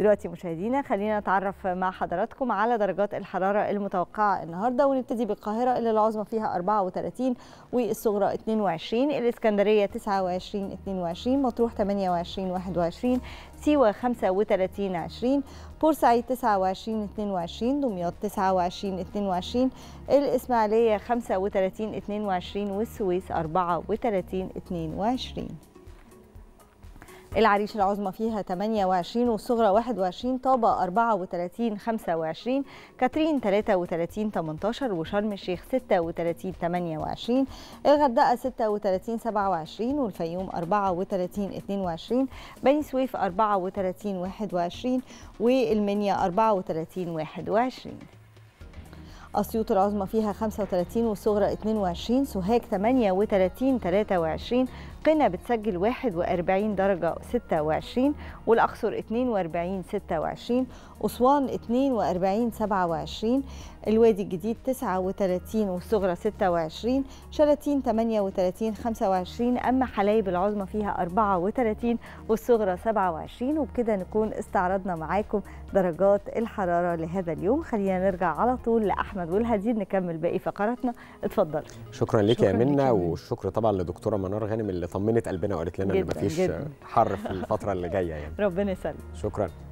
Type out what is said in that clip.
دلوقتي مشاهدينا خلينا نتعرف مع حضراتكم على درجات الحراره المتوقعه النهارده ونبتدي بالقاهره اللي العظمى فيها 34 والصغرى 22 الاسكندريه 29 22 مطروح 28 21 سيوه 35 20 بورسعيد 29 22 دمياط 29 22 الاسماعيليه 35 22 والسويس 34 22 العريش العظمى فيها 28 والصغرى 21 طابة 34 25 كاترين 33 18 وشرم الشيخ 36 28 الغردقة 36 27 والفيوم 34 22 بني سويف 34 21 والمنيا 34 21 أسيوط العظمى فيها 35 والصغرى 22 سوهاج 38 23 قنا بتسجل 41 درجة 26 والأقصر 42 26 أسوان 42 27 الوادي الجديد 39 والصغرى 26 شلاتين 38 25 أما حلايب العظمى فيها 34 والصغرى 27 وبكده نكون استعرضنا معاكم درجات الحرارة لهذا اليوم خلينا نرجع على طول لأحمد والهديد نكمل باقي فقراتنا اتفضل شكرا لك يا منى والشكر طبعا لدكتورة منار غانم اللي طمنت قلبنا وقالت لنا ان مفيش حر في الفتره اللي جايه يعني ربنا يسلمك شكرا